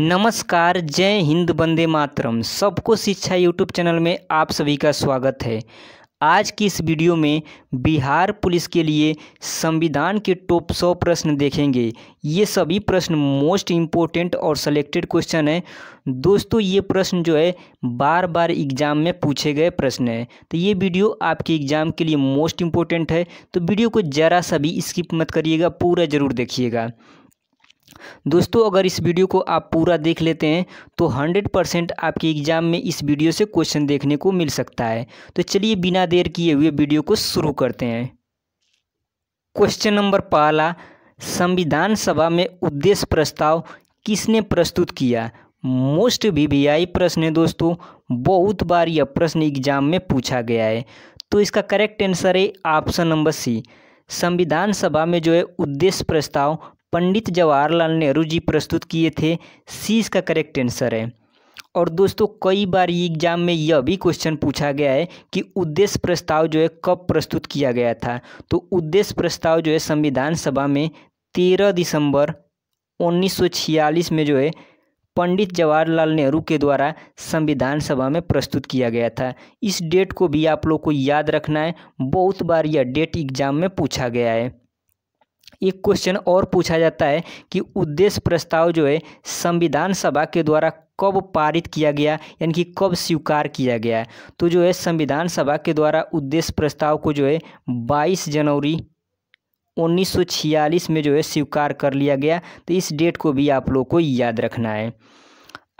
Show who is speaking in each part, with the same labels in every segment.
Speaker 1: नमस्कार जय हिंद वंदे मातरम सबको शिक्षा यूट्यूब चैनल में आप सभी का स्वागत है आज की इस वीडियो में बिहार पुलिस के लिए संविधान के टॉप सौ प्रश्न देखेंगे ये सभी प्रश्न मोस्ट इम्पोर्टेंट और सेलेक्टेड क्वेश्चन है दोस्तों ये प्रश्न जो है बार बार एग्जाम में पूछे गए प्रश्न है तो ये वीडियो आपके एग्जाम के लिए मोस्ट इम्पोर्टेंट है तो वीडियो को ज़रा सा भी स्किप मत करिएगा पूरा ज़रूर देखिएगा दोस्तों अगर इस वीडियो को आप पूरा देख लेते हैं तो 100 परसेंट आपके एग्ज़ाम में इस वीडियो से क्वेश्चन देखने को मिल सकता है तो चलिए बिना देर किए हुए वीडियो को शुरू करते हैं क्वेश्चन नंबर पहला संविधान सभा में उद्देश्य प्रस्ताव किसने प्रस्तुत किया मोस्ट वी वी आई प्रश्न है दोस्तों बहुत बार यह प्रश्न एग्जाम में पूछा गया है तो इसका करेक्ट आंसर है ऑप्शन नंबर सी संविधान सभा में जो है उद्देश्य प्रस्ताव पंडित जवाहरलाल नेहरू जी प्रस्तुत किए थे सी इसका करेक्ट आंसर है और दोस्तों कई बार ये एग्जाम में यह भी क्वेश्चन पूछा गया है कि उद्देश्य प्रस्ताव जो है कब प्रस्तुत किया गया था तो उद्देश्य प्रस्ताव जो है संविधान सभा में तेरह दिसंबर उन्नीस में जो है पंडित जवाहरलाल नेहरू के द्वारा संविधान सभा में प्रस्तुत किया गया था इस डेट को भी आप लोग को याद रखना है बहुत बार यह डेट एग्जाम में पूछा गया है एक क्वेश्चन और पूछा जाता है कि उद्देश्य प्रस्ताव जो है संविधान सभा के द्वारा कब पारित किया गया यानी कि कब स्वीकार किया गया तो जो है संविधान सभा के द्वारा उद्देश्य प्रस्ताव को जो है 22 जनवरी 1946 में जो है स्वीकार कर लिया गया तो इस डेट को भी आप लोग को याद रखना है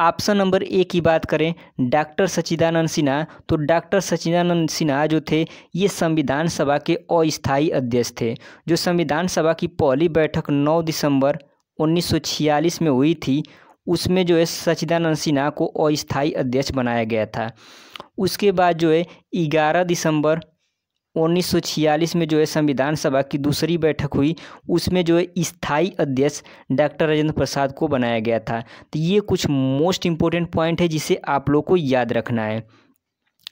Speaker 1: ऑप्शन नंबर ए की बात करें डॉक्टर सचिदानंद सिन्हा तो डॉक्टर सचिदानंद सिन्हा जो थे ये संविधान सभा के अस्थायी अध्यक्ष थे जो संविधान सभा की पहली बैठक 9 दिसंबर 1946 में हुई थी उसमें जो है सचिदानंद सिन्हा को अस्थायी अध्यक्ष बनाया गया था उसके बाद जो है ग्यारह दिसंबर 1946 में जो है संविधान सभा की दूसरी बैठक हुई उसमें जो है स्थायी अध्यक्ष डॉक्टर राजेंद्र प्रसाद को बनाया गया था तो ये कुछ मोस्ट इम्पोर्टेंट पॉइंट है जिसे आप लोग को याद रखना है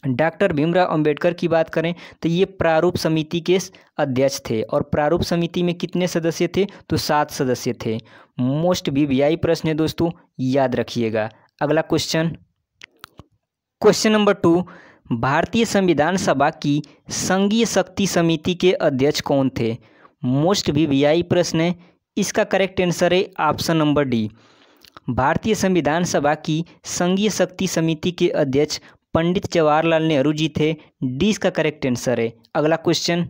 Speaker 1: डॉक्टर भीमराव अंबेडकर की बात करें तो ये प्रारूप समिति के अध्यक्ष थे और प्रारूप समिति में कितने सदस्य थे तो सात सदस्य थे मोस्ट वीवीआई प्रश्न है दोस्तों याद रखिएगा अगला क्वेश्चन क्वेश्चन नंबर टू भारतीय संविधान सभा की संघीय शक्ति समिति के अध्यक्ष कौन थे मोस्ट भी वी आई प्रश्न है इसका करेक्ट आंसर है ऑप्शन नंबर डी भारतीय संविधान सभा की संघीय शक्ति समिति के अध्यक्ष पंडित जवाहरलाल नेहरू जी थे डी इसका करेक्ट आंसर है अगला क्वेश्चन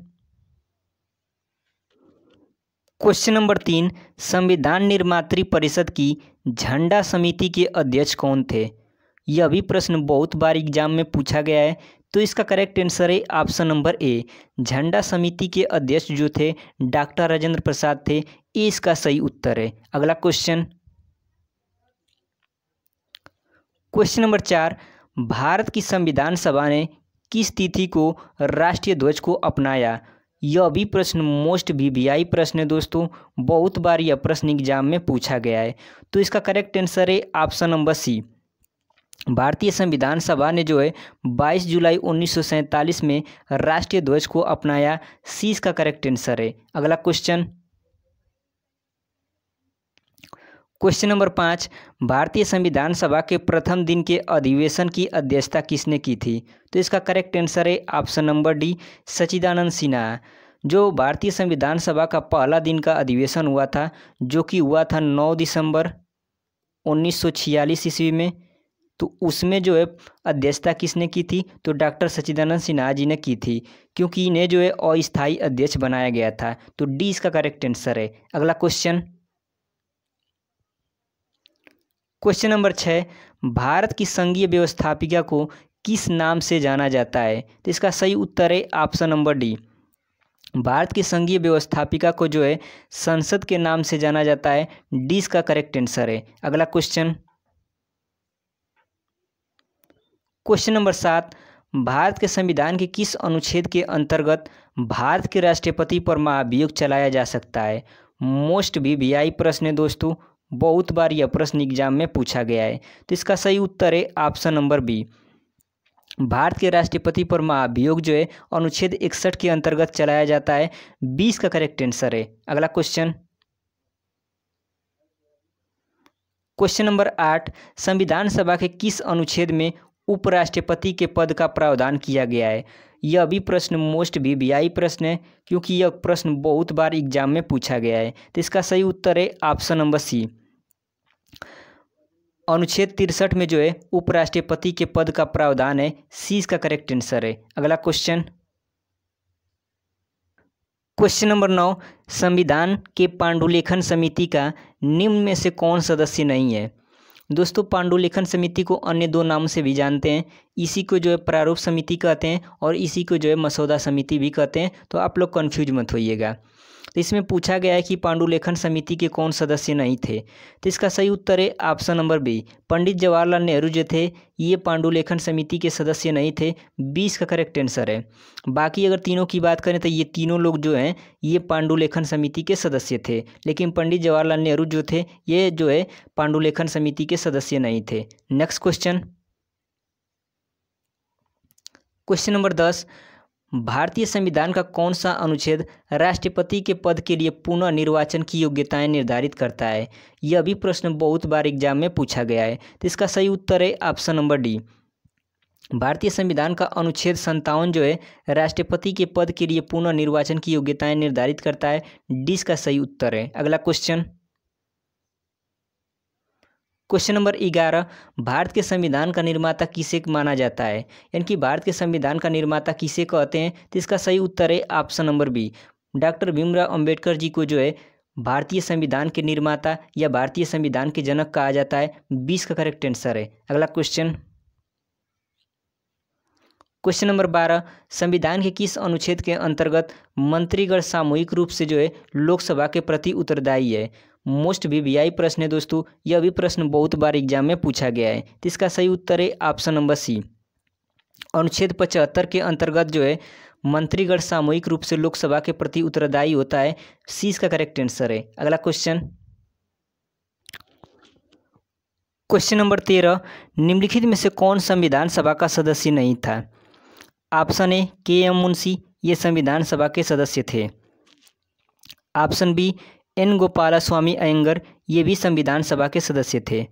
Speaker 1: क्वेश्चन नंबर तीन संविधान निर्मात्री परिषद की झंडा समिति के अध्यक्ष कौन थे यह भी प्रश्न बहुत बार एग्जाम में पूछा गया है तो इसका करेक्ट आंसर है ऑप्शन नंबर ए झंडा समिति के अध्यक्ष जो थे डॉक्टर राजेंद्र प्रसाद थे ए इसका सही उत्तर है अगला क्वेश्चन क्वेश्चन नंबर चार भारत की संविधान सभा ने किस तिथि को राष्ट्रीय ध्वज को अपनाया यह भी प्रश्न मोस्ट वीवीआई प्रश्न है दोस्तों बहुत बार यह प्रश्न एग्जाम में पूछा गया है तो इसका करेक्ट आंसर है ऑप्शन नंबर सी भारतीय संविधान सभा ने जो है 22 जुलाई उन्नीस में राष्ट्रीय ध्वज को अपनाया सी इसका करेक्ट आंसर है अगला क्वेश्चन क्वेश्चन नंबर पाँच भारतीय संविधान सभा के प्रथम दिन के अधिवेशन की अध्यक्षता किसने की थी तो इसका करेक्ट आंसर है option number D Sachchidananda Sinha जो भारतीय संविधान सभा का पहला दिन का अधिवेशन हुआ था जो कि हुआ था 9 दिसंबर 1946 ईस्वी में तो उसमें जो है अध्यक्षता किसने की थी तो डॉक्टर सचिदानंद सिन्हा जी ने की थी क्योंकि इन्हें जो है अस्थायी अध्यक्ष बनाया गया था तो डी इसका करेक्ट आंसर है अगला क्वेश्चन क्वेश्चन नंबर छः भारत की संघीय व्यवस्थापिका को किस नाम से जाना जाता है तो इसका सही उत्तर है ऑप्शन नंबर डी भारत की संघीय व्यवस्थापिका को जो है संसद के नाम से जाना जाता है डी इसका करेक्ट आंसर है अगला क्वेश्चन क्वेश्चन नंबर सात भारत के संविधान के किस अनुच्छेद के अंतर्गत भारत के राष्ट्रपति पर महाभियोग चलाया जा सकता है मोस्ट भी वी आई प्रश्न है दोस्तों बहुत बार यह प्रश्न एग्जाम में पूछा गया है तो इसका सही उत्तर है ऑप्शन नंबर बी भारत के राष्ट्रपति पर महाभियोग जो है अनुच्छेद इकसठ के अंतर्गत चलाया जाता है बीस का करेक्ट आंसर है अगला क्वेश्चन क्वेश्चन नंबर आठ संविधान सभा के किस अनुच्छेद में उपराष्ट्रपति के पद का प्रावधान किया गया है यह भी प्रश्न मोस्ट भी वी प्रश्न है क्योंकि यह प्रश्न बहुत बार एग्जाम में पूछा गया है तो इसका सही उत्तर है ऑप्शन नंबर सी अनुच्छेद तिरसठ में जो है उपराष्ट्रपति के पद का प्रावधान है सी इसका करेक्ट आंसर है अगला क्वेश्चन क्वेश्चन नंबर नौ संविधान के पांडुलेखन समिति का निम्न में से कौन सदस्य नहीं है दोस्तों पांडुलेखन समिति को अन्य दो नाम से भी जानते हैं इसी को जो है प्रारूप समिति कहते हैं और इसी को जो है मसौदा समिति भी कहते हैं तो आप लोग कन्फ्यूज मत होइएगा तो इसमें पूछा गया है कि पांडुलेखन समिति के कौन सदस्य नहीं थे तो इसका सही उत्तर है option number B Pandit Jawaharlal Nehru जो थे ये पांडुलेखन समिति के सदस्य नहीं थे बीस का करेक्ट आंसर है बाकी अगर तीनों की बात करें तो ये तीनों लोग जो हैं ये पांडुलेखन समिति के सदस्य थे लेकिन पंडित जवाहरलाल नेहरू जो थे ये जो है पांडुलेखन समिति के सदस्य नहीं थे नेक्स्ट क्वेश्चन क्वेश्चन नंबर दस भारतीय संविधान का कौन सा अनुच्छेद राष्ट्रपति के पद के लिए पुनः निर्वाचन की योग्यताएं निर्धारित करता है यह भी प्रश्न बहुत बार एग्जाम में पूछा गया है तो इसका सही उत्तर है ऑप्शन नंबर डी भारतीय संविधान का अनुच्छेद संतावन जो है राष्ट्रपति के पद के लिए पुनः निर्वाचन की योग्यताएं निर्धारित करता है डी इसका सही उत्तर है अगला क्वेश्चन क्वेश्चन नंबर ग्यारह भारत के संविधान का निर्माता किसे माना जाता है यानी कि भारत के संविधान का निर्माता किसे कहते हैं तो इसका सही उत्तर है option number B doctor Bhimrao Ambedkar ji को जो है भारतीय संविधान के निर्माता या भारतीय संविधान के जनक कहा जाता है बीस का करेक्ट आंसर है अगला क्वेश्चन क्वेश्चन नंबर बारह संविधान के किस अनुच्छेद के अंतर्गत मंत्रीगण सामूहिक रूप से जो है लोकसभा के प्रति उत्तरदायी है मोस्ट वी वी प्रश्न है दोस्तों यह भी प्रश्न बहुत बार एग्जाम में पूछा गया है तो इसका सही उत्तर है ऑप्शन नंबर सी अनुच्छेद पचहत्तर के अंतर्गत जो है मंत्रीगण सामूहिक रूप से लोकसभा के प्रति उत्तरदायी होता है सी इसका करेक्ट आंसर है अगला क्वेश्चन क्वेश्चन नंबर तेरह निम्नलिखित में से कौन संविधान सभा का सदस्य नहीं था ऑप्शन ए के एम मुंशी ये संविधान सभा के सदस्य थे option B N Gopalaswami Ayyangar ये भी संविधान सभा के सदस्य थे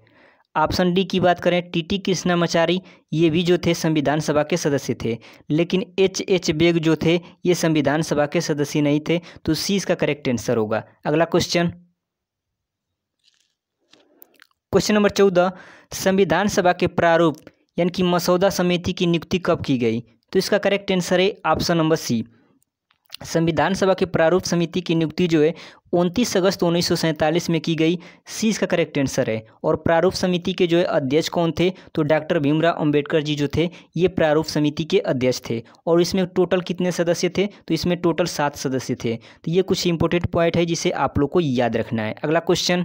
Speaker 1: ऑप्शन डी की बात करें टी टी कृष्णामाचारी ये भी जो थे संविधान सभा के सदस्य थे लेकिन एच एच बेग जो थे ये संविधान सभा के सदस्य नहीं थे तो सी इसका करेक्ट आंसर होगा अगला क्वेश्चन क्वेश्चन नंबर चौदह संविधान सभा के प्रारूप यानी कि मसौदा समिति की नियुक्ति कब की गई तो इसका करेक्ट आंसर है ऑप्शन नंबर सी संविधान सभा की प्रारूप समिति की नियुक्ति जो है उनतीस अगस्त उन्नीस में की गई सी इसका करेक्ट आंसर है और प्रारूप समिति के जो है अध्यक्ष कौन थे तो डॉक्टर भीमराव अंबेडकर जी जो थे ये प्रारूप समिति के अध्यक्ष थे और इसमें टोटल कितने सदस्य थे तो इसमें टोटल सात सदस्य थे तो ये कुछ इंपॉर्टेंट पॉइंट है जिसे आप लोग को याद रखना है अगला क्वेश्चन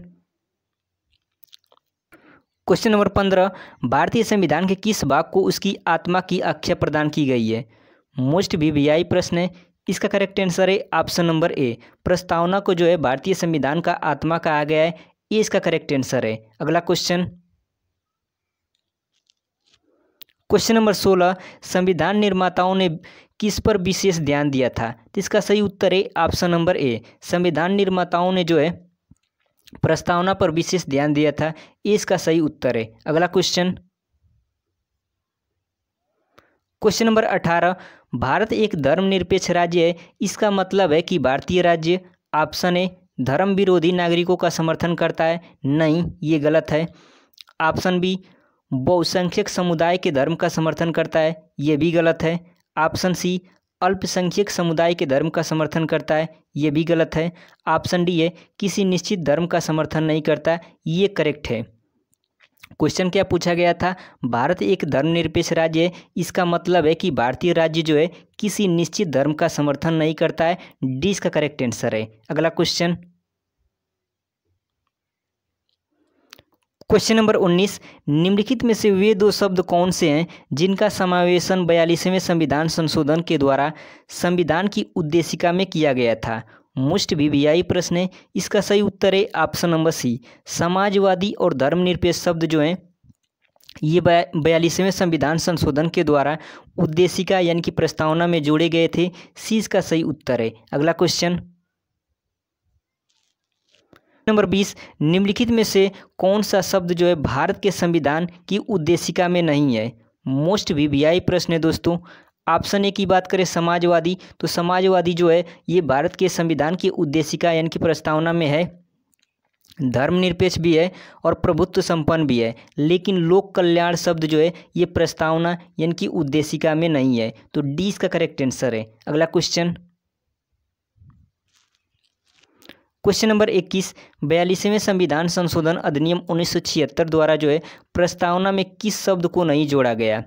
Speaker 1: क्वेश्चन नंबर पंद्रह भारतीय संविधान के किस भाग को उसकी आत्मा की आख्या प्रदान की गई है मोस्ट वी प्रश्न है इसका करेक्ट आंसर है ऑप्शन नंबर ए प्रस्तावना को जो है भारतीय संविधान का आत्मा कहा गया है ये इसका करेक्ट आंसर है अगला क्वेश्चन क्वेश्चन नंबर सोलह संविधान निर्माताओं ने किस पर विशेष ध्यान दिया था तो इसका सही उत्तर है ऑप्शन नंबर ए संविधान निर्माताओं ने जो है प्रस्तावना पर विशेष ध्यान दिया था ये इसका सही उत्तर है अगला क्वेश्चन क्वेश्चन नंबर अठारह भारत एक धर्मनिरपेक्ष राज्य है इसका मतलब है कि भारतीय राज्य ऑप्शन ए धर्म विरोधी नागरिकों का समर्थन करता है नहीं ये गलत है ऑप्शन बी बहुसंख्यक समुदाय के धर्म का समर्थन करता है ये भी गलत है ऑप्शन सी अल्पसंख्यक समुदाय के धर्म का समर्थन करता है ये भी गलत है ऑप्शन डी है किसी निश्चित धर्म का समर्थन नहीं करता ये करेक्ट है क्वेश्चन क्या पूछा गया था भारत एक धर्मनिरपेक्ष राज्य है इसका मतलब है कि भारतीय राज्य जो है किसी निश्चित धर्म का समर्थन नहीं करता है डी इसका करेक्ट आंसर है अगला क्वेश्चन क्वेश्चन नंबर 19 निम्नलिखित में से वे दो शब्द कौन से हैं जिनका समावेशन बयालीसवें संविधान संशोधन के द्वारा संविधान की उद्देशिका में किया गया था मोस्ट वीवीआई प्रश्न है इसका सही उत्तर है ऑप्शन नंबर सी समाजवादी और धर्मनिरपेक्ष शब्द जो हैं ये बयालीसवें संविधान संशोधन के द्वारा उद्देशिका यानी कि प्रस्तावना में जोड़े गए थे सी इसका सही उत्तर है अगला क्वेश्चन नंबर बीस निम्नलिखित में से कौन सा शब्द जो है भारत के संविधान की उद्देशिका में नहीं है मोस्ट बीबीआई प्रश्न है दोस्तों ऑप्शन ए की बात करें समाजवादी तो समाजवादी जो है ये भारत के संविधान की उद्देशिका यानी कि प्रस्तावना में है धर्मनिरपेक्ष भी है और प्रभुत्व संपन्न भी है लेकिन लोक कल्याण शब्द जो है ये प्रस्तावना यानी कि उद्देशिका में नहीं है तो डी इसका करेक्ट आंसर है अगला क्वेश्चन क्वेश्चन नंबर इक्कीस बयालीसवें संविधान संशोधन अधिनियम उन्नीस द्वारा जो है प्रस्तावना में किस शब्द को नहीं जोड़ा गया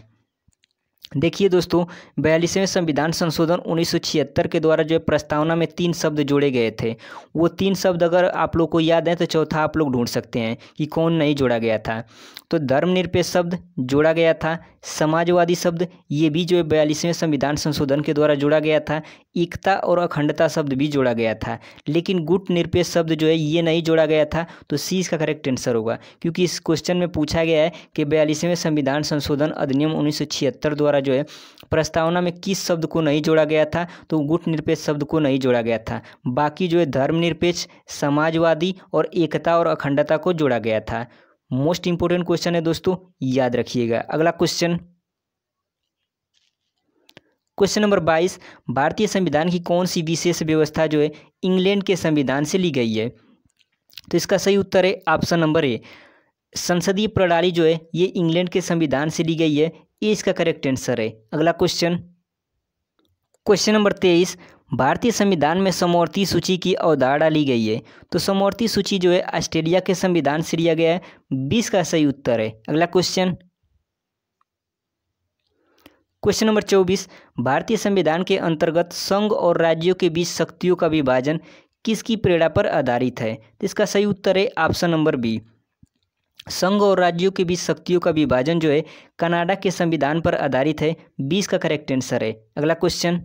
Speaker 1: देखिए दोस्तों बयालीसवें संविधान संशोधन 1976 के द्वारा जो प्रस्तावना में तीन शब्द जोड़े गए थे वो तीन शब्द अगर आप लोग को याद है तो चौथा आप लोग ढूंढ सकते हैं कि कौन नहीं जोड़ा गया था तो धर्मनिरपेक्ष शब्द जोड़ा गया था समाजवादी शब्द ये भी जो है बयालीसवें संविधान संशोधन के द्वारा जोड़ा गया था एकता और अखंडता शब्द भी जोड़ा गया था लेकिन गुट निरपेक्ष शब्द जो है ये नहीं जोड़ा गया था तो सी इसका करेक्ट आंसर होगा क्योंकि इस क्वेश्चन में पूछा गया है कि बयालीसवें संविधान संशोधन अधिनियम उन्नीस द्वारा जो है प्रस्तावना में किस शब्द को नहीं जोड़ा गया था तो गुट निरपेक्ष शब्द को नहीं जोड़ा गया था बाकी जो है धर्मनिरपेक्ष समाजवादी और एकता और अखंडता को जोड़ा गया था मोस्ट इंपॉर्टेंट क्वेश्चन है दोस्तों याद रखिएगा अगला क्वेश्चन क्वेश्चन नंबर बाईस भारतीय संविधान की कौन सी विशेष व्यवस्था जो है इंग्लैंड के संविधान से ली गई है तो इसका सही उत्तर है ऑप्शन नंबर ए संसदीय प्रणाली जो है ये इंग्लैंड के संविधान से ली गई है ये इसका करेक्ट आंसर है अगला क्वेश्चन क्वेश्चन नंबर तेईस भारतीय संविधान में समवर्ती सूची की अवधारणा ली गई है तो समवर्ती सूची जो है ऑस्ट्रेलिया के संविधान से लिया गया है बीस का सही उत्तर है अगला क्वेश्चन क्वेश्चन नंबर चौबीस भारतीय संविधान के अंतर्गत संघ और राज्यों के बीच शक्तियों का विभाजन किसकी प्रेरणा पर आधारित है तो इसका सही उत्तर है ऑप्शन नंबर बी संघ और राज्यों के बीच शक्तियों का विभाजन जो है कनाडा के संविधान पर आधारित है बीस का करेक्ट आंसर है अगला क्वेश्चन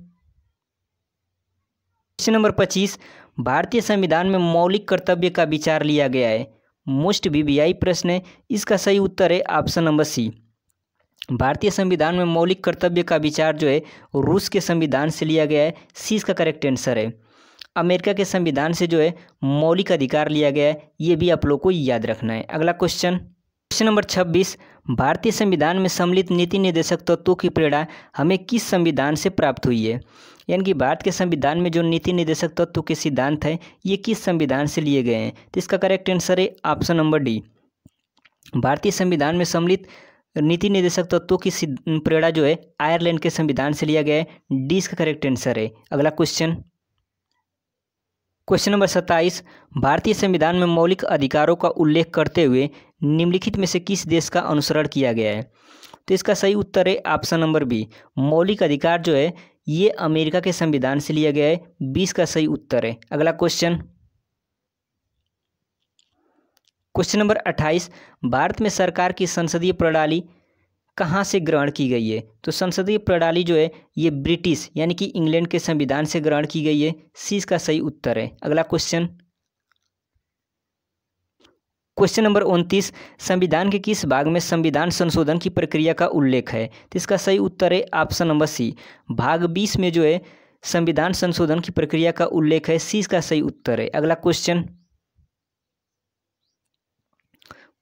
Speaker 1: क्वेश्चन नंबर पच्चीस भारतीय संविधान में मौलिक कर्तव्य का विचार लिया गया है मोस्ट वीवीआई प्रश्न है इसका सही उत्तर है ऑप्शन नंबर सी भारतीय संविधान में मौलिक कर्तव्य का विचार जो है रूस के संविधान से लिया गया है सी इसका करेक्ट आंसर है अमेरिका के संविधान से जो है मौलिक अधिकार लिया गया है ये भी आप लोग को याद रखना है अगला क्वेश्चन क्वेश्चन नंबर छब्बीस भारतीय संविधान में सम्मिलित नीति निर्देशक तत्वों तो की प्रेरणा हमें किस संविधान से प्राप्त हुई है यानी कि भारत के संविधान में जो नीति निर्देशक तत्व के सिद्धांत हैं ये किस संविधान से लिए गए हैं तो इसका करेक्ट आंसर है ऑप्शन नंबर डी भारतीय संविधान में सम्मिलित नीति निर्देशक तत्वों की प्रेरणा जो है आयरलैंड के संविधान से लिया गया है डी इसका करेक्ट आंसर है अगला क्वेश्चन क्वेश्चन नंबर सत्ताईस भारतीय संविधान में मौलिक अधिकारों का उल्लेख करते हुए निम्नलिखित में से किस देश का अनुसरण किया गया है तो इसका सही उत्तर है ऑप्शन नंबर बी मौलिक अधिकार जो है ये अमेरिका के संविधान से लिया गया है बीस का सही उत्तर है अगला क्वेश्चन क्वेश्चन नंबर अट्ठाईस भारत में सरकार की संसदीय प्रणाली कहाँ से ग्रहण की गई है तो संसदीय प्रणाली जो है ये ब्रिटिश यानी कि इंग्लैंड के संविधान से ग्रहण की गई है सी इसका सही उत्तर है अगला क्वेश्चन क्वेश्चन नंबर उनतीस संविधान के किस भाग में संविधान संशोधन की प्रक्रिया का उल्लेख है तो इसका सही उत्तर है ऑप्शन नंबर सी भाग बीस में जो है संविधान संशोधन की प्रक्रिया का उल्लेख है सी इसका सही उत्तर है अगला क्वेश्चन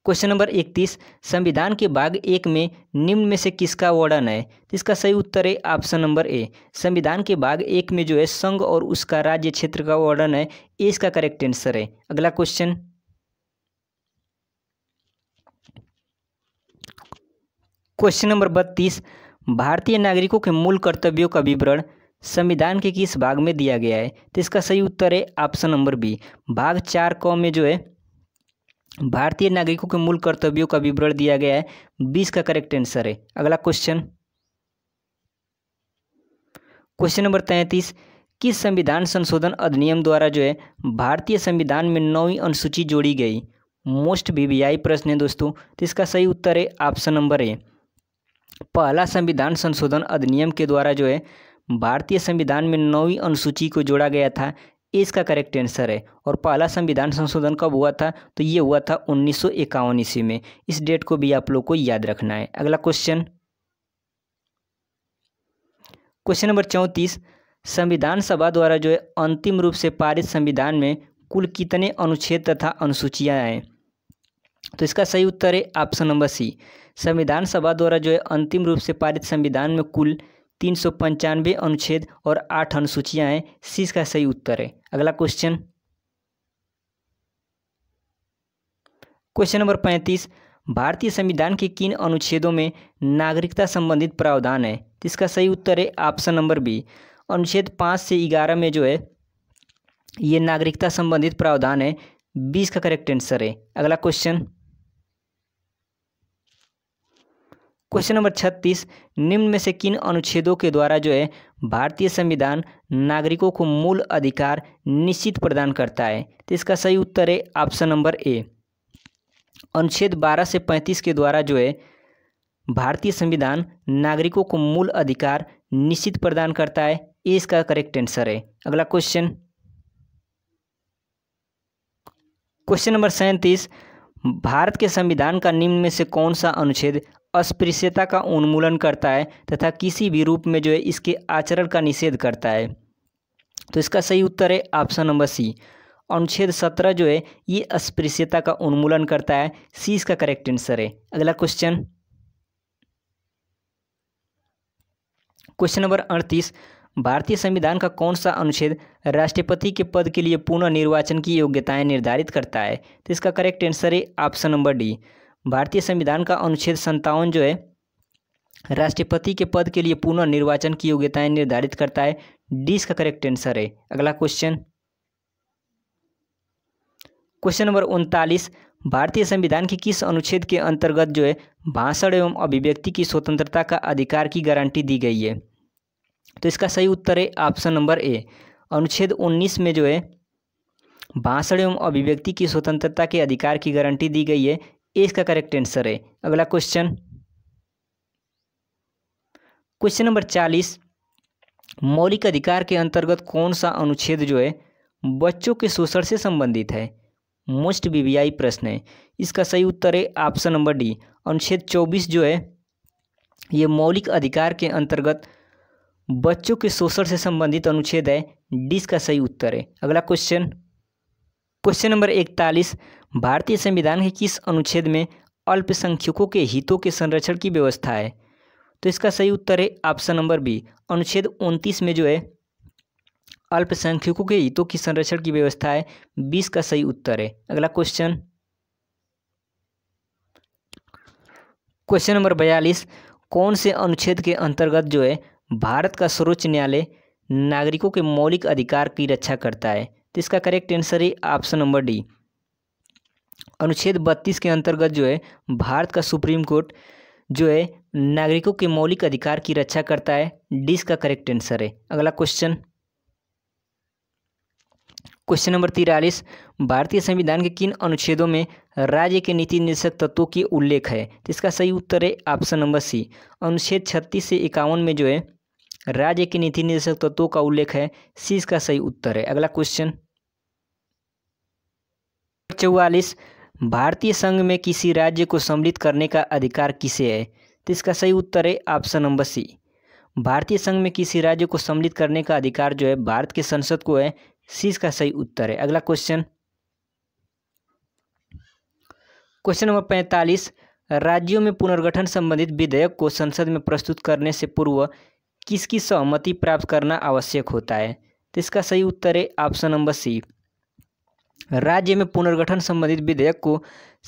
Speaker 1: क्वेश्चन नंबर इकतीस संविधान के भाग एक में निम्न में से किसका वर्णन है तो इसका सही उत्तर है ऑप्शन नंबर ए संविधान के भाग एक में जो है संघ और उसका राज्य क्षेत्र का वर्णन है ए इसका करेक्ट आंसर है अगला क्वेश्चन क्वेश्चन नंबर बत्तीस भारतीय नागरिकों के मूल कर्तव्यों का विवरण संविधान के किस भाग में दिया गया है तो इसका सही उत्तर है ऑप्शन नंबर बी भाग चार क में जो है भारतीय नागरिकों के मूल कर्तव्यों का विवरण दिया गया है बीस का करेक्ट आंसर है अगला क्वेश्चन क्वेश्चन नंबर तैंतीस किस संविधान संशोधन अधिनियम द्वारा जो है भारतीय संविधान में नौवीं अनुसूची जोड़ी गई मोस्ट बीबीआई प्रश्न है दोस्तों तो इसका सही उत्तर है ऑप्शन नंबर ए पहला संविधान संशोधन अधिनियम के द्वारा जो है भारतीय संविधान में नौवीं अनुसूची को जोड़ा गया था इसका करेक्ट आंसर है और पहला संविधान संशोधन कब हुआ था तो ये हुआ था उन्नीस सौ इक्यावन ईस्वी में इस डेट को भी आप लोग को याद रखना है अगला क्वेश्चन क्वेश्चन नंबर चौंतीस संविधान सभा द्वारा जो है अंतिम रूप से पारित संविधान में कुल कितने अनुच्छेद तथा अनुसूचियाँ हैं तो इसका सही उत्तर है ऑप्शन नंबर सी संविधान सभा द्वारा जो है अंतिम रूप से पारित संविधान में कुल तीन सौ पंचानवे अनुच्छेद और आठ अनुसूचियाँ हैं सी इसका सही उत्तर है अगला क्वेश्चन क्वेश्चन नंबर पैंतीस भारतीय संविधान के किन अनुच्छेदों में नागरिकता संबंधित प्रावधान है इसका सही उत्तर है ऑप्शन नंबर बी अनुच्छेद पाँच से ग्यारह में जो है ये नागरिकता संबंधित प्रावधान है बीस का करेक्ट आंसर है अगला क्वेश्चन क्वेश्चन नंबर छत्तीस निम्न में से किन अनुच्छेदों के द्वारा जो है भारतीय संविधान नागरिकों को मूल अधिकार निश्चित प्रदान करता है तो इसका सही उत्तर है ऑप्शन नंबर ए अनुच्छेद 12 से 35 के द्वारा जो है भारतीय संविधान नागरिकों को मूल अधिकार निश्चित प्रदान करता है इसका करेक्ट आंसर है अगला क्वेश्चन क्वेश्चन नंबर सैंतीस भारत के संविधान का निम्न में से कौन सा अनुच्छेद अस्पृश्यता का उन्मूलन करता है तथा किसी भी रूप में जो है इसके आचरण का निषेध करता है तो इसका सही उत्तर है ऑप्शन नंबर सी अनुच्छेद सत्रह जो है ये अस्पृश्यता का उन्मूलन करता है सी इसका करेक्ट आंसर है अगला क्वेश्चन क्वेश्चन नंबर अड़तीस भारतीय संविधान का कौन सा अनुच्छेद राष्ट्रपति के पद के लिए पुनः निर्वाचन की योग्यताएं निर्धारित करता है तो इसका करेक्ट आंसर है ऑप्शन नंबर डी भारतीय संविधान का अनुच्छेद संतावन जो है राष्ट्रपति के पद के लिए पुनः निर्वाचन की योग्यताएं निर्धारित करता है डी इसका करेक्ट आंसर है अगला क्वेश्चन क्वेश्चन नंबर उनतालीस भारतीय संविधान के किस अनुच्छेद के अंतर्गत जो है भाषण एवं अभिव्यक्ति की स्वतंत्रता का अधिकार की गारंटी दी गई है तो इसका सही उत्तर है ऑप्शन नंबर ए अनुच्छेद 19 में जो है भाषण एवं अभिव्यक्ति की स्वतंत्रता के अधिकार की गारंटी दी गई है इसका करेक्ट आंसर है अगला क्वेश्चन क्वेश्चन नंबर चालीस मौलिक अधिकार के अंतर्गत कौन सा अनुच्छेद जो है बच्चों के शोषण से संबंधित है मोस्ट बीबीआई प्रश्न है इसका सही उत्तर है ऑप्शन नंबर डी अनुच्छेद चौबीस जो है ये मौलिक अधिकार के अंतर्गत बच्चों के शोषण से संबंधित अनुच्छेद है डिस का सही उत्तर है अगला क्वेश्चन क्वेश्चन नंबर इकतालीस भारतीय संविधान के किस अनुच्छेद में अल्पसंख्यकों के हितों के संरक्षण की व्यवस्था है तो इसका सही उत्तर है ऑप्शन नंबर बी अनुच्छेद उनतीस में जो है अल्पसंख्यकों के हितों की संरक्षण की व्यवस्था है बीस का सही उत्तर है अगला क्वेश्चन क्वेश्चन नंबर बयालीस कौन से अनुच्छेद के अंतर्गत जो है भारत का सर्वोच्च न्यायालय नागरिकों के मौलिक अधिकार की रक्षा करता है तो इसका करेक्ट आंसर है ऑप्शन नंबर डी अनुच्छेद बत्तीस के अंतर्गत जो है भारत का सुप्रीम कोर्ट जो है नागरिकों के मौलिक अधिकार की रक्षा करता है डी इसका करेक्ट आंसर है अगला क्वेश्चन क्वेश्चन नंबर तिरालीस भारतीय संविधान के किन अनुच्छेदों में राज्य के नीति निर्देशक तत्वों की उल्लेख है इसका सही उत्तर है ऑप्शन नंबर सी अनुच्छेद छत्तीस से इक्यावन में जो है राज्य के नीति निर्देशक तत्वों तो का उल्लेख है सी इसका सही उत्तर है अगला क्वेश्चन चौवालीस भारतीय संघ में किसी राज्य को सम्मिलित करने का अधिकार किसे है तो इसका सही उत्तर है ऑप्शन नंबर सी भारतीय संघ में किसी राज्य को सम्मिलित करने का अधिकार जो है भारत के संसद को है सी इसका सही उत्तर है अगला क्वेश्चन क्वेश्चन नंबर पैंतालीस राज्यों में पुनर्गठन संबंधित विधेयक को संसद में प्रस्तुत करने से पूर्व किसकी सहमति प्राप्त करना आवश्यक होता है तो इसका सही उत्तर है ऑप्शन नंबर सी राज्य में पुनर्गठन संबंधित विधेयक को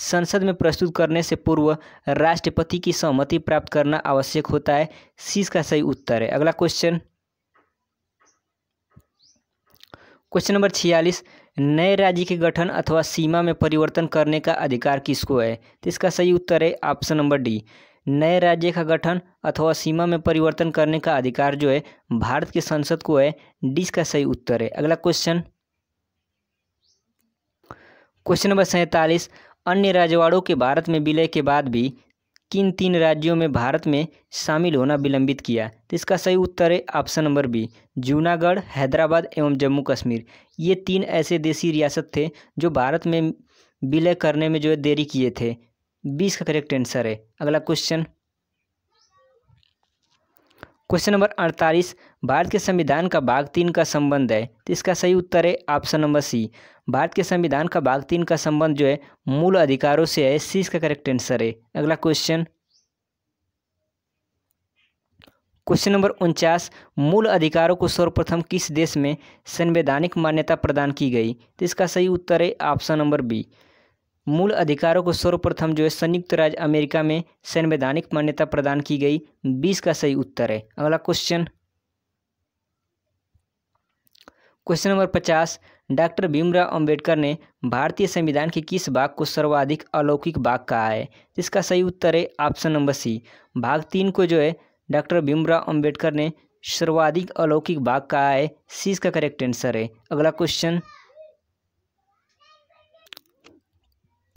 Speaker 1: संसद में प्रस्तुत करने से पूर्व राष्ट्रपति की सहमति प्राप्त करना आवश्यक होता है सी इसका सही उत्तर है अगला क्वेश्चन क्वेश्चन नंबर छियालीस नए राज्य के गठन अथवा सीमा में परिवर्तन करने का अधिकार किसको है तो इसका सही उत्तर है ऑप्शन नंबर डी नए राज्य का गठन अथवा सीमा में परिवर्तन करने का अधिकार जो है भारत की संसद को है डिस का सही उत्तर है अगला क्वेश्चन क्वेश्चन नंबर सैंतालीस अन्य राजवाड़ों के भारत में विलय के बाद भी किन तीन राज्यों में भारत में शामिल होना विलंबित किया तो इसका सही उत्तर है option number B Junagadh Hyderabad एवं जम्मू कश्मीर ये तीन ऐसे देसी रियासत थे जो भारत में विलय करने में जो है देरी किए थे बीस का करेक्ट आंसर है अगला क्वेश्चन क्वेश्चन नंबर अड़तालीस भारत के संविधान का भाग तीन का संबंध है तो इसका सही उत्तर है ऑप्शन नंबर सी भारत के संविधान का भाग तीन का संबंध जो है मूल अधिकारों से है सी इसका करेक्ट आंसर है अगला क्वेश्चन क्वेश्चन नंबर उनचास मूल अधिकारों को सर्वप्रथम किस देश में संवैधानिक मान्यता प्रदान की गई तो इसका सही उत्तर है ऑप्शन नंबर बी मूल अधिकारों को सर्वप्रथम जो है संयुक्त राज्य अमेरिका में संवैधानिक मान्यता प्रदान की गई बीस का सही उत्तर है अगला क्वेश्चन क्वेश्चन नंबर पचास डॉक्टर भीमराव अंबेडकर ने भारतीय संविधान के किस भाग को सर्वाधिक अलौकिक भाग कहा है इसका सही उत्तर है ऑप्शन नंबर सी भाग तीन को जो है डॉक्टर भीमराव अंबेडकर ने सर्वाधिक अलौकिक भाग कहा है सी इसका करेक्ट आंसर है अगला क्वेश्चन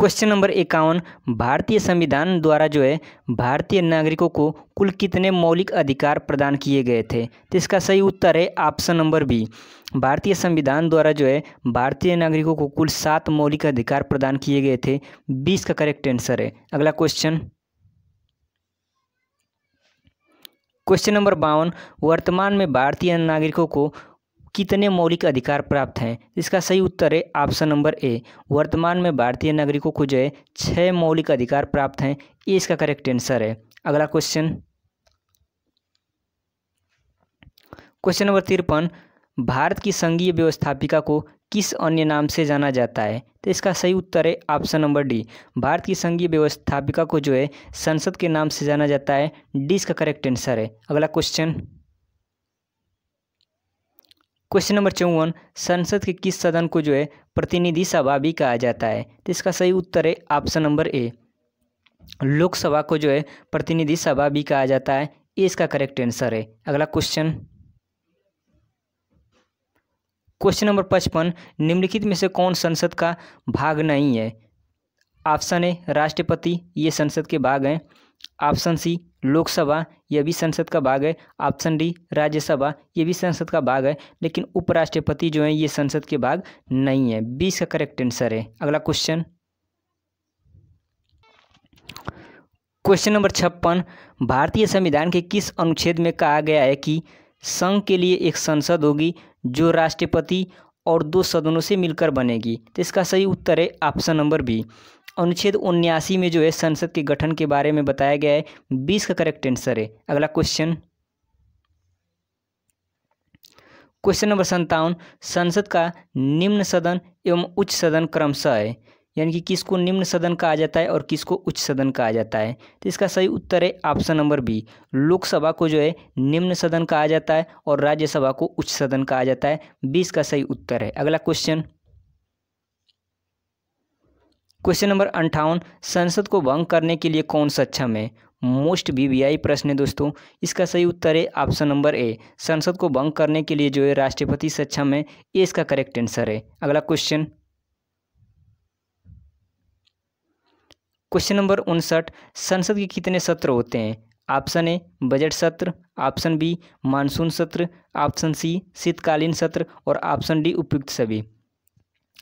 Speaker 1: क्वेश्चन नंबर इक्यावन भारतीय संविधान द्वारा जो है भारतीय नागरिकों को कुल कितने मौलिक अधिकार प्रदान किए गए थे तो इसका सही उत्तर है ऑप्शन नंबर बी भारतीय संविधान द्वारा जो है भारतीय नागरिकों को कुल सात मौलिक अधिकार प्रदान किए गए थे बीस का करेक्ट आंसर है अगला क्वेश्चन क्वेश्चन नंबर बावन वर्तमान में भारतीय नागरिकों को कितने मौलिक अधिकार प्राप्त हैं इसका सही उत्तर है ऑप्शन नंबर ए वर्तमान में भारतीय नागरिकों को जो है छः मौलिक अधिकार प्राप्त हैं ये इसका करेक्ट आंसर है अगला क्वेश्चन क्वेश्चन नंबर तिरपन भारत की संघीय व्यवस्थापिका को किस अन्य नाम से जाना जाता है तो इसका सही उत्तर है ऑप्शन नंबर डी भारत की संघीय व्यवस्थापिका को जो है संसद के नाम से जाना जाता है डी इसका करेक्ट आंसर है अगला क्वेश्चन क्वेश्चन नंबर चौवन संसद के किस सदन को जो है प्रतिनिधि सभा भी कहा जाता है तो इसका सही उत्तर है ऑप्शन नंबर ए लोकसभा को जो है प्रतिनिधि सभा भी कहा जाता है ये इसका करेक्ट आंसर है अगला क्वेश्चन क्वेश्चन नंबर पचपन निम्नलिखित में से कौन संसद का भाग नहीं है ऑप्शन ए राष्ट्रपति ये संसद के भाग हैं ऑप्शन सी लोकसभा यह भी संसद का भाग है ऑप्शन डी राज्यसभा यह भी संसद का भाग है लेकिन उपराष्ट्रपति जो है ये संसद के भाग नहीं है बीस का करेक्ट आंसर है अगला क्वेश्चन क्वेश्चन नंबर छप्पन भारतीय संविधान के किस अनुच्छेद में कहा गया है कि संघ के लिए एक संसद होगी जो राष्ट्रपति और दो सदनों से मिलकर बनेगी तो इसका सही उत्तर है ऑप्शन नंबर बी अनुच्छेद उन्यासी में जो है संसद के गठन के बारे में बताया गया है बीस का करेक्ट आंसर है अगला क्वेश्चन क्वेश्चन नंबर संतावन संसद का निम्न सदन एवं उच्च सदन क्रमशः है यानी कि किसको निम्न सदन कहा जाता है और किसको उच्च सदन कहा जाता है तो इसका सही उत्तर है ऑप्शन नंबर बी लोकसभा को जो है निम्न सदन कहा जाता है और राज्यसभा को उच्च सदन कहा जाता है बीस का सही उत्तर है अगला क्वेश्चन क्वेश्चन नंबर अंठावन संसद को भंग करने के लिए कौन सक्षम है मोस्ट बीबीआई प्रश्न है दोस्तों इसका सही उत्तर है ऑप्शन नंबर ए संसद को भंग करने के लिए जो है राष्ट्रपति सक्षम है ये इसका करेक्ट आंसर है अगला क्वेश्चन क्वेश्चन नंबर उनसठ संसद के कितने सत्र होते हैं ऑप्शन ए बजट सत्र ऑप्शन बी मानसून सत्र ऑप्शन सी शीतकालीन सत्र और ऑप्शन डी उपयुक्त सभी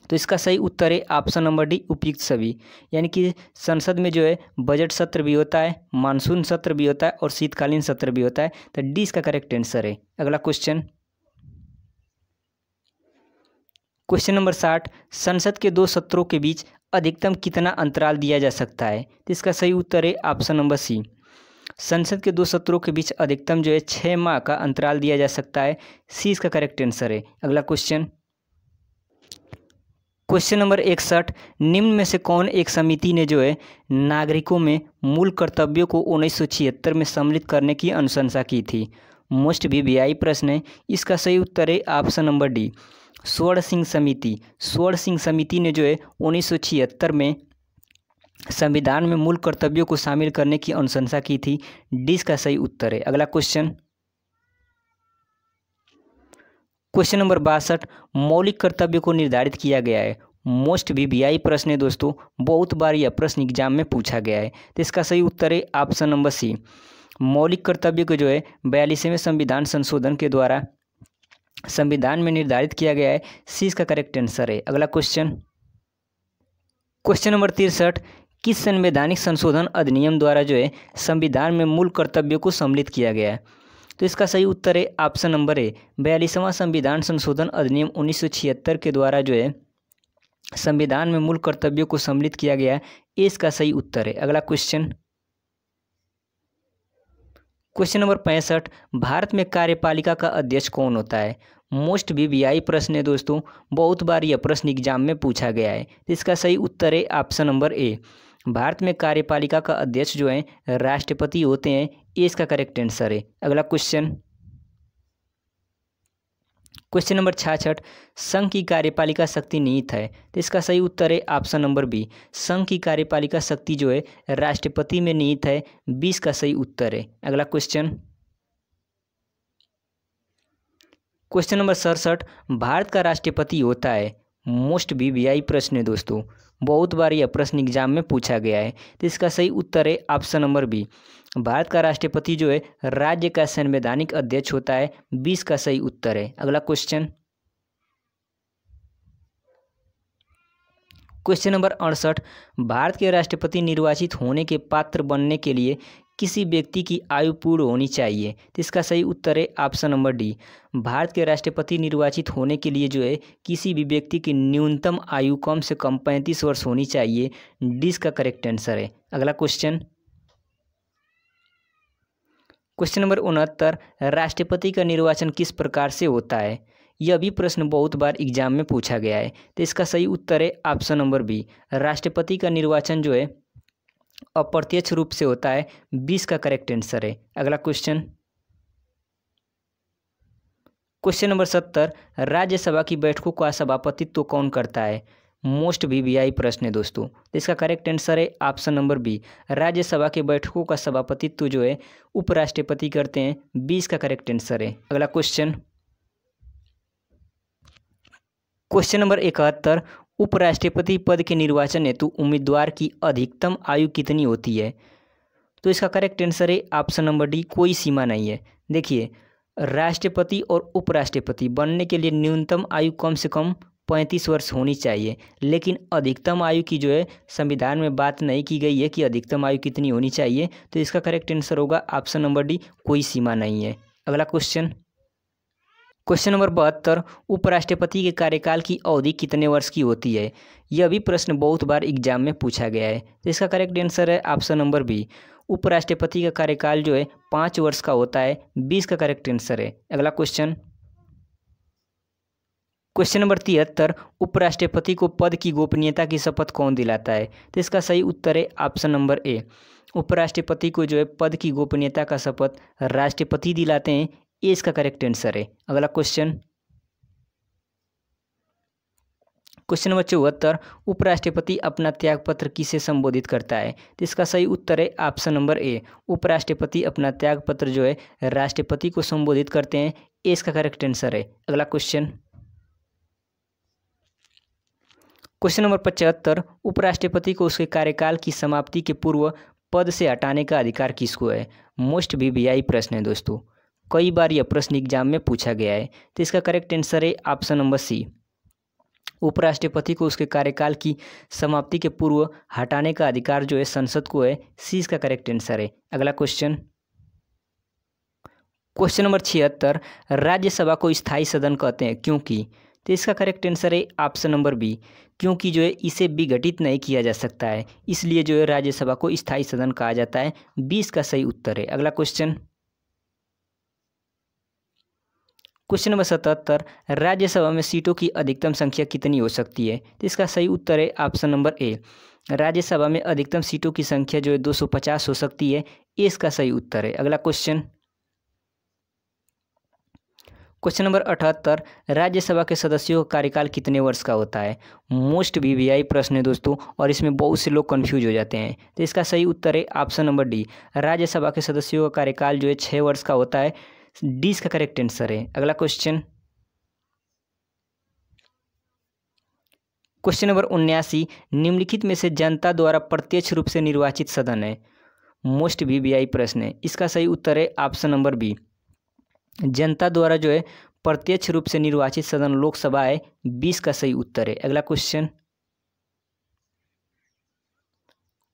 Speaker 1: तो इसका सही उत्तर है ऑप्शन नंबर डी उपयुक्त सभी यानी कि संसद में जो है बजट सत्र भी होता है मानसून सत्र भी होता है और शीतकालीन सत्र भी होता है तो डी इसका करेक्ट आंसर है अगला क्वेश्चन क्वेश्चन नंबर साठ संसद के दो सत्रों के बीच अधिकतम कितना अंतराल दिया जा सकता है तो इसका सही उत्तर है ऑप्शन नंबर सी संसद के दो सत्रों के बीच अधिकतम जो है छः माह का अंतराल दिया जा सकता है सी इसका करेक्ट आंसर है अगला क्वेश्चन क्वेश्चन नंबर इकसठ निम्न में से कौन एक समिति ने जो है नागरिकों में मूल कर्तव्यों को उन्नीस में सम्मिलित करने की अनुशंसा की थी मोस्ट वीवीआई प्रश्न है इसका सही उत्तर है ऑप्शन नंबर डी स्वर्ण सिंह समिति स्वर्ण सिंह समिति ने जो है उन्नीस में संविधान में मूल कर्तव्यों को शामिल करने की अनुशंसा की थी डी इसका सही उत्तर है अगला क्वेश्चन क्वेश्चन नंबर बासठ मौलिक कर्तव्य को निर्धारित किया गया है मोस्ट वी आई प्रश्न है दोस्तों बहुत बार यह प्रश्न एग्जाम में पूछा गया है तो इसका सही उत्तर है ऑप्शन नंबर सी मौलिक कर्तव्य को जो है बयालीसवें संविधान संशोधन के द्वारा संविधान में निर्धारित किया गया है सी इसका करेक्ट आंसर है अगला क्वेश्चन क्वेश्चन नंबर तिरसठ किस संवैधानिक संशोधन अधिनियम द्वारा जो है संविधान में मूल कर्तव्य को सम्मिलित किया गया है तो इसका सही उत्तर है ऑप्शन नंबर ए बयालीसवां संविधान संशोधन अधिनियम उन्नीस के द्वारा जो है संविधान में मूल कर्तव्यों को सम्मिलित किया गया है इसका सही उत्तर है अगला क्वेश्चन क्वेश्चन नंबर पैंसठ भारत में कार्यपालिका का अध्यक्ष कौन होता है मोस्ट वीवीआई प्रश्न है दोस्तों बहुत बार यह प्रश्न एग्जाम में पूछा गया है इसका सही उत्तर है ऑप्शन नंबर ए भारत में कार्यपालिका का अध्यक्ष जो है राष्ट्रपति होते हैं ये इसका करेक्ट आंसर है अगला क्वेश्चन क्वेश्चन नंबर छाछठ संघ की कार्यपालिका शक्ति निहित है तो इसका सही उत्तर है ऑप्शन नंबर बी संघ की कार्यपालिका शक्ति जो है राष्ट्रपति में निहित है बीस का सही उत्तर है अगला क्वेश्चन क्वेश्चन नंबर सड़सठ भारत का राष्ट्रपति होता है मोस्ट वी वी आई प्रश्न है दोस्तों बहुत बार यह प्रश्न एग्जाम में पूछा गया है तो इसका सही उत्तर है ऑप्शन नंबर बी भारत का राष्ट्रपति जो है राज्य का संवैधानिक अध्यक्ष होता है बीस का सही उत्तर है अगला क्वेश्चन क्वेश्चन नंबर अड़सठ भारत के राष्ट्रपति निर्वाचित होने के पात्र बनने के लिए किसी व्यक्ति की आयु पूर्ण होनी चाहिए तो इसका सही उत्तर है ऑप्शन नंबर डी भारत के राष्ट्रपति निर्वाचित होने के लिए जो है किसी भी व्यक्ति की न्यूनतम आयु कम से कम पैंतीस वर्ष होनी चाहिए डी इसका करेक्ट आंसर है अगला क्वेश्चन क्वेश्चन नंबर उनहत्तर राष्ट्रपति का निर्वाचन किस प्रकार से होता है यह भी प्रश्न बहुत बार एग्जाम में पूछा गया है तो इसका सही उत्तर है ऑप्शन नंबर बी राष्ट्रपति का निर्वाचन जो है अप्रत्यक्ष रूप से होता है बीस का करेक्ट आंसर है अगला क्वेश्चन क्वेश्चन नंबर सत्तर राज्यसभा की बैठकों का सभापति तो कौन करता है मोस्ट वी वी आई प्रश्न है दोस्तों इसका करेक्ट आंसर है ऑप्शन नंबर बी राज्यसभा के बैठकों का सभापतित्व तो जो है उपराष्ट्रपति करते हैं बीस का करेक्ट आंसर है अगला क्वेश्चन क्वेश्चन नंबर इकहत्तर उपराष्ट्रपति पद के निर्वाचन हेतु उम्मीदवार की अधिकतम आयु कितनी होती है तो इसका करेक्ट आंसर है ऑप्शन नंबर डी कोई सीमा नहीं है देखिए राष्ट्रपति और उपराष्ट्रपति बनने के लिए न्यूनतम आयु कम से कम पैंतीस वर्ष होनी चाहिए लेकिन अधिकतम आयु की जो है संविधान में बात नहीं की गई है कि अधिकतम आयु कितनी होनी चाहिए तो इसका करेक्ट आंसर होगा ऑप्शन नंबर डी कोई सीमा नहीं है अगला क्वेश्चन क्वेश्चन नंबर बहत्तर उपराष्ट्रपति के कार्यकाल की अवधि कितने वर्ष की होती है यह भी प्रश्न बहुत बार एग्जाम में पूछा गया है तो इसका करेक्ट आंसर है ऑप्शन नंबर बी उपराष्ट्रपति का कार्यकाल जो है पाँच वर्ष का होता है बीस का करेक्ट आंसर है अगला क्वेश्चन क्वेश्चन नंबर तिहत्तर उपराष्ट्रपति को पद की गोपनीयता की शपथ कौन दिलाता है तो इसका सही उत्तर है ऑप्शन नंबर ए उपराष्ट्रपति को जो है पद की गोपनीयता का शपथ राष्ट्रपति दिलाते हैं ये इसका करेक्ट आंसर है अगला क्वेश्चन क्वेश्चन नंबर चौहत्तर उपराष्ट्रपति अपना त्यागपत्र किसे संबोधित करता है तो इसका सही उत्तर है ऑप्शन नंबर ए उपराष्ट्रपति अपना त्यागपत्र जो है राष्ट्रपति को संबोधित करते हैं ए इसका करेक्ट आंसर है अगला क्वेश्चन क्वेश्चन नंबर पचहत्तर उपराष्ट्रपति को उसके कार्यकाल की समाप्ति के पूर्व पद से हटाने का अधिकार किसको है मोस्ट वी प्रश्न है दोस्तों कई बार यह प्रश्न एग्जाम में पूछा गया है तो इसका करेक्ट आंसर है ऑप्शन नंबर सी उपराष्ट्रपति को उसके कार्यकाल की समाप्ति के पूर्व हटाने का अधिकार जो है संसद को है सी इसका करेक्ट आंसर है अगला क्वेश्चन क्वेश्चन नंबर छिहत्तर राज्यसभा को स्थायी सदन कहते हैं क्योंकि तो इसका करेक्ट आंसर है ऑप्शन नंबर बी क्योंकि जो है इसे विघटित नहीं किया जा सकता है इसलिए जो है राज्यसभा को स्थायी सदन कहा जाता है बी इसका सही उत्तर है अगला क्वेश्चन क्वेश्चन नंबर सतहत्तर राज्यसभा में सीटों की अधिकतम संख्या कितनी हो सकती है तो इसका सही उत्तर है ऑप्शन नंबर ए राज्यसभा में अधिकतम सीटों की संख्या जो है दो हो सकती है इसका सही उत्तर है अगला क्वेश्चन क्वेश्चन नंबर अठहत्तर राज्यसभा के सदस्यों का कार्यकाल कितने वर्ष का होता है मोस्ट वीवीआई प्रश्न है दोस्तों और इसमें बहुत से लोग कन्फ्यूज हो जाते हैं तो इसका सही उत्तर है ऑप्शन नंबर डी राज्यसभा के सदस्यों का कार्यकाल जो है छः वर्ष का होता है डी इसका करेक्ट आंसर है अगला क्वेश्चन क्वेश्चन नंबर उन्यासी निम्नलिखित में से जनता द्वारा प्रत्यक्ष रूप से निर्वाचित सदन है मोस्ट वी आई प्रश्न है इसका सही उत्तर है ऑप्शन नंबर बी जनता द्वारा जो है प्रत्यक्ष रूप से निर्वाचित सदन लोकसभा है बीस का सही उत्तर है अगला क्वेश्चन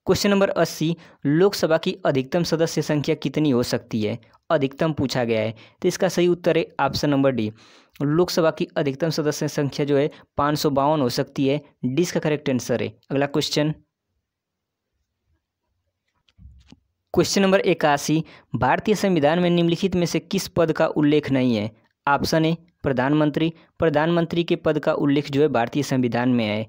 Speaker 1: क्वेश्चन नंबर अस्सी लोकसभा की अधिकतम सदस्य संख्या कितनी हो सकती है अधिकतम पूछा गया है तो इसका सही उत्तर है ऑप्शन नंबर डी लोकसभा की अधिकतम सदस्य संख्या जो है पाँच हो सकती है डी इसका करेक्ट आंसर है अगला क्वेश्चन क्वेश्चन नंबर इक्यासी भारतीय संविधान में निम्नलिखित में से किस पद का उल्लेख नहीं है ऑप्शन ए प्रधानमंत्री प्रधानमंत्री के पद का उल्लेख जो है भारतीय संविधान में है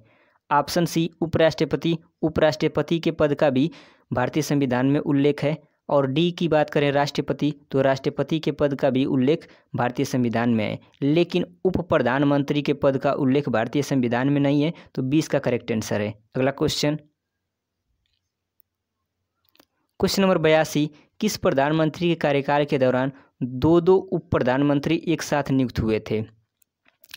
Speaker 1: ऑप्शन सी उपराष्ट्रपति उपराष्ट्रपति के पद का भी भारतीय संविधान में उल्लेख है और डी की बात करें राष्ट्रपति तो राष्ट्रपति के पद का भी उल्लेख भारतीय संविधान में है लेकिन उप प्रधानमंत्री के पद का उल्लेख भारतीय संविधान में नहीं है तो बीस का करेक्ट आंसर है अगला क्वेश्चन क्वेश्चन नंबर बयासी किस प्रधानमंत्री के कार्यकाल के दौरान दो दो उप प्रधानमंत्री एक साथ नियुक्त हुए थे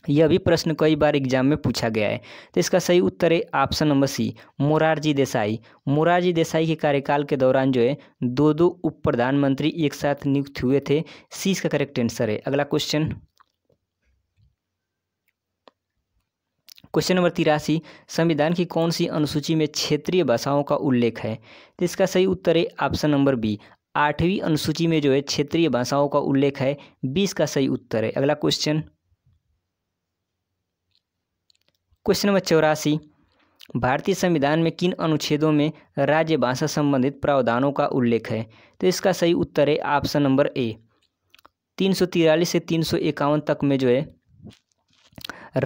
Speaker 1: यह भी प्रश्न कई बार एग्जाम में पूछा गया है तो इसका सही उत्तर है option number C Morarji Desai Morarji Desai के कार्यकाल के दौरान जो है दो दो उप प्रधानमंत्री एक साथ नियुक्त हुए थे सी इसका करेक्ट आंसर है अगला क्वेश्चन क्वेश्चन नंबर तिरासी संविधान की कौन सी अनुसूची में क्षेत्रीय भाषाओं का उल्लेख है तो इसका सही उत्तर है ऑप्शन नंबर बी आठवीं अनुसूची में जो है क्षेत्रीय भाषाओं का उल्लेख है बीस का सही उत्तर है अगला क्वेश्चन क्वेश्चन नंबर चौरासी भारतीय संविधान में किन अनुच्छेदों में राज्य भाषा संबंधित प्रावधानों का उल्लेख है तो इसका सही उत्तर है ऑप्शन नंबर ए तीन सौ तिरालीस से तीन सौ इक्यावन तक में जो है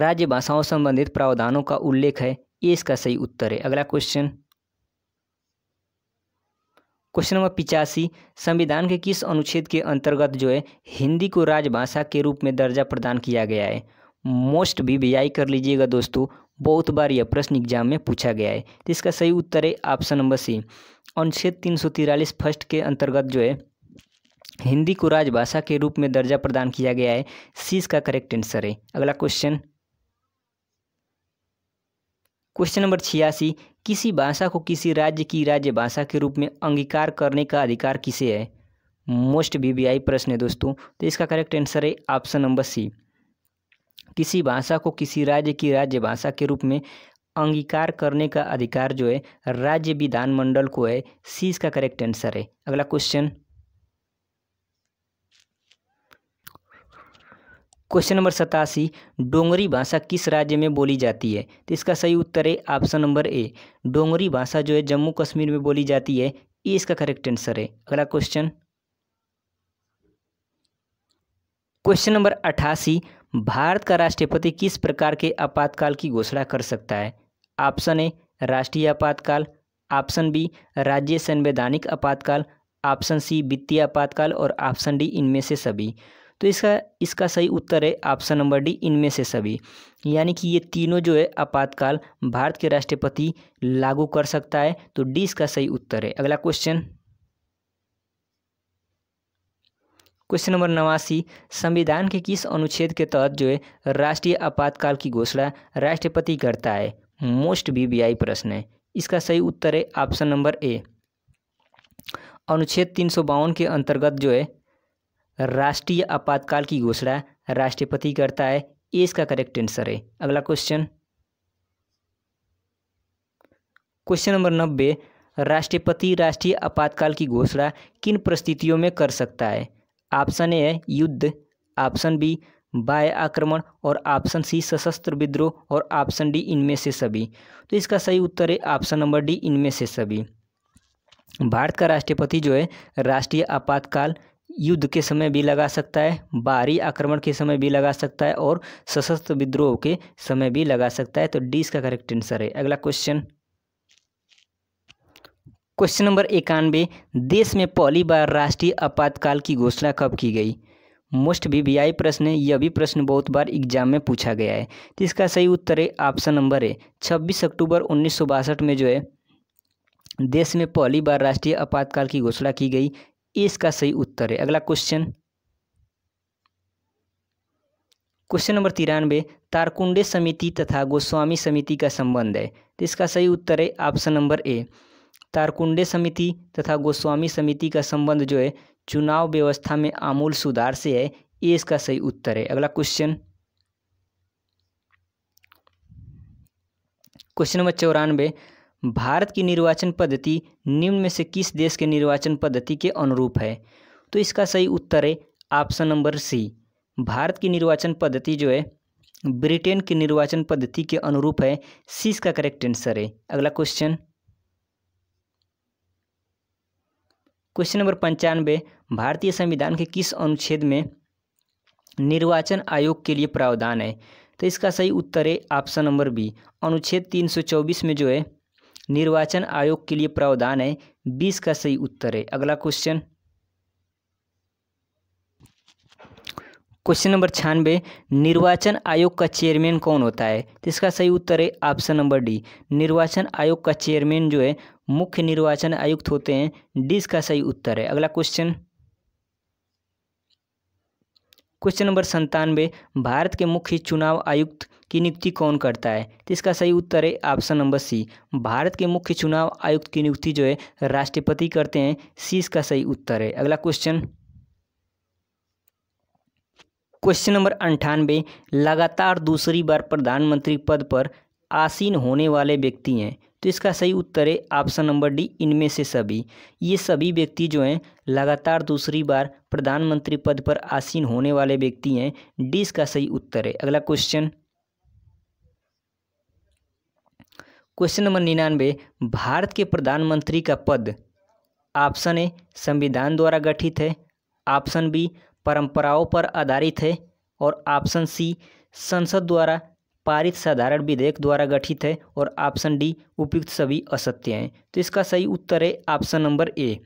Speaker 1: राज्य भाषाओं संबंधित प्रावधानों का उल्लेख है ये इसका सही उत्तर है अगला क्वेश्चन क्वेश्चन नंबर पिचासी संविधान के किस अनुच्छेद के अंतर्गत जो है हिंदी को राजभाषा के रूप में दर्जा प्रदान किया गया है मोस्ट बी कर लीजिएगा दोस्तों बहुत बार यह प्रश्न एग्जाम में पूछा गया है तो इसका सही उत्तर है ऑप्शन नंबर सी अनुच्छेद तीन सौ तिरालीस फर्स्ट के अंतर्गत जो है हिंदी को राजभाषा के रूप में दर्जा प्रदान किया गया है सी इसका करेक्ट आंसर है अगला क्वेश्चन क्वेश्चन नंबर छियासी किसी भाषा को किसी राज्य की राज्य भाषा के रूप में अंगीकार करने का अधिकार किसे है मोस्ट बीबीआई प्रश्न है दोस्तों तो इसका करेक्ट आंसर है ऑप्शन नंबर सी किसी भाषा को किसी राज्य की राज्य भाषा के रूप में अंगीकार करने का अधिकार जो है राज्य विधानमंडल को है सी इसका करेक्ट आंसर है अगला क्वेश्चन क्वेश्चन नंबर सतासी डोंगरी भाषा किस राज्य में बोली जाती है तो इसका सही उत्तर है ऑप्शन नंबर ए डोंगरी भाषा जो है जम्मू कश्मीर में बोली जाती है ये इसका करेक्ट आंसर है अगला क्वेश्चन क्वेश्चन नंबर अठासी भारत का राष्ट्रपति किस प्रकार के आपातकाल की घोषणा कर सकता है ऑप्शन ए राष्ट्रीय आपातकाल ऑप्शन बी राज्य संवैधानिक आपातकाल ऑप्शन सी वित्तीय आपातकाल और ऑप्शन डी इनमें से सभी तो इसका इसका सही उत्तर है ऑप्शन नंबर डी इनमें से सभी यानी कि ये तीनों जो है आपातकाल भारत के राष्ट्रपति लागू कर सकता है तो डी इसका सही उत्तर है अगला क्वेश्चन क्वेश्चन नंबर नवासी संविधान के किस अनुच्छेद के तहत जो है राष्ट्रीय आपातकाल की घोषणा राष्ट्रपति करता है मोस्ट बीबीआई प्रश्न है इसका सही उत्तर है ऑप्शन नंबर ए अनुच्छेद तीन के अंतर्गत जो है राष्ट्रीय आपातकाल की घोषणा राष्ट्रपति करता है ए इसका करेक्ट आंसर है अगला क्वेश्चन क्वेश्चन नंबर नब्बे राष्ट्रपति राष्ट्रीय आपातकाल की घोषणा किन परिस्थितियों में कर सकता है ऑप्शन ए है युद्ध ऑप्शन बी बाय आक्रमण और ऑप्शन सी सशस्त्र विद्रोह और ऑप्शन डी इनमें से सभी तो इसका सही उत्तर है ऑप्शन नंबर डी इनमें से सभी भारत का राष्ट्रपति जो है राष्ट्रीय आपातकाल युद्ध के समय भी लगा सकता है बाहरी आक्रमण के समय भी लगा सकता है और सशस्त्र विद्रोह के समय भी लगा सकता है तो डी इसका करेक्ट आंसर है अगला क्वेश्चन क्वेश्चन नंबर इक्यानवे देश में पहली बार राष्ट्रीय आपातकाल की घोषणा कब की गई मोस्ट वी वी आई प्रश्न है यह भी प्रश्न बहुत बार एग्जाम में पूछा गया है तो इसका सही उत्तर है ऑप्शन नंबर है छब्बीस अक्टूबर उन्नीस में जो है देश में पहली बार राष्ट्रीय आपातकाल की घोषणा की गई इसका सही उत्तर है अगला क्वेश्चन क्वेश्चन नंबर तिरानवे तारकुंडे समिति तथा गोस्वामी समिति का संबंध है तो इसका सही उत्तर है ऑप्शन नंबर ए तारकुंडे समिति तथा गोस्वामी समिति का संबंध जो है चुनाव व्यवस्था में आमूल सुधार से है ये इसका सही उत्तर है अगला क्वेश्चन क्वेश्चन नंबर चौरानवे भारत की निर्वाचन पद्धति निम्न में से किस देश के निर्वाचन पद्धति के अनुरूप है तो इसका सही उत्तर है ऑप्शन नंबर सी भारत की निर्वाचन पद्धति जो है ब्रिटेन की निर्वाचन पद्धति के अनुरूप है सी इसका करेक्ट आंसर है अगला क्वेश्चन क्वेश्चन नंबर पंचानवे भारतीय संविधान के किस अनुच्छेद में निर्वाचन आयोग के लिए प्रावधान है तो इसका सही उत्तर है ऑप्शन नंबर बी अनुच्छेद 324 में जो है निर्वाचन आयोग के लिए प्रावधान है बीस का सही उत्तर है अगला क्वेश्चन क्वेश्चन नंबर छियानवे निर्वाचन आयोग का चेयरमैन कौन होता है तो इसका सही उत्तर है ऑप्शन नंबर डी निर्वाचन आयोग का चेयरमैन जो है मुख्य निर्वाचन आयुक्त होते हैं डी इसका सही उत्तर है अगला क्वेश्चन क्वेश्चन नंबर संतानवे भारत के मुख्य चुनाव आयुक्त की नियुक्ति कौन करता है तो इसका सही उत्तर है ऑप्शन नंबर सी भारत के मुख्य चुनाव आयुक्त की नियुक्ति जो है राष्ट्रपति करते हैं सी इसका सही उत्तर है अगला क्वेश्चन क्वेश्चन नंबर अंठानवे लगातार दूसरी बार प्रधानमंत्री पद पर आसीन होने वाले व्यक्ति हैं तो इसका सही उत्तर है ऑप्शन नंबर डी इनमें से सभी ये सभी व्यक्ति जो हैं लगातार दूसरी बार प्रधानमंत्री पद पर आसीन होने वाले व्यक्ति हैं डी इसका सही उत्तर है अगला क्वेश्चन क्वेश्चन नंबर निन्यानवे भारत के प्रधानमंत्री का पद ऑप्शन ए संविधान द्वारा गठित है ऑप्शन बी परंपराओं पर आधारित है और ऑप्शन सी संसद द्वारा पारित साधारण विधेयक द्वारा गठित है और ऑप्शन डी उपयुक्त सभी असत्य हैं तो इसका सही उत्तर है ऑप्शन नंबर ए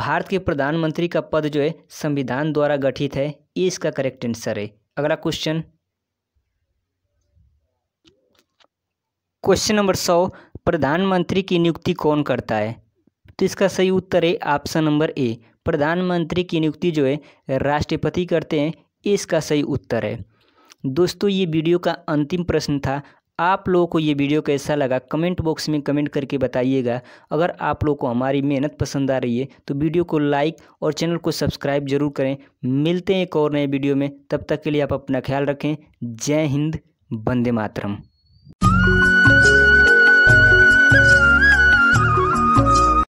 Speaker 1: भारत के प्रधानमंत्री का पद जो है संविधान द्वारा गठित है ये इसका करेक्ट आंसर है अगला क्वेश्चन क्वेश्चन नंबर सौ प्रधानमंत्री की नियुक्ति कौन करता है तो इसका सही उत्तर है ऑप्शन नंबर ए प्रधानमंत्री की नियुक्ति जो है राष्ट्रपति करते हैं इसका सही उत्तर है दोस्तों ये वीडियो का अंतिम प्रश्न था आप लोगों को ये वीडियो कैसा लगा कमेंट बॉक्स में कमेंट करके बताइएगा अगर आप लोगों को हमारी मेहनत पसंद आ रही है तो वीडियो को लाइक और चैनल को सब्सक्राइब जरूर करें मिलते हैं एक और नए वीडियो में तब तक के लिए आप अपना ख्याल रखें जय हिंद वंदे मातरम